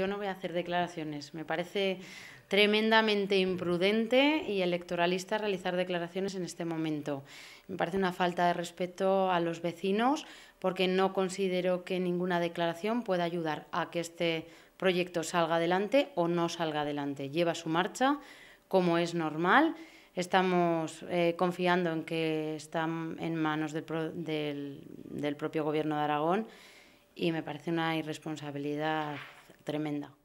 Yo no voy a hacer declaraciones. Me parece tremendamente imprudente y electoralista realizar declaraciones en este momento. Me parece una falta de respeto a los vecinos porque no considero que ninguna declaración pueda ayudar a que este proyecto salga adelante o no salga adelante. Lleva su marcha, como es normal. Estamos eh, confiando en que está en manos del propio Gobierno de Aragón y me parece una irresponsabilidad tremenda.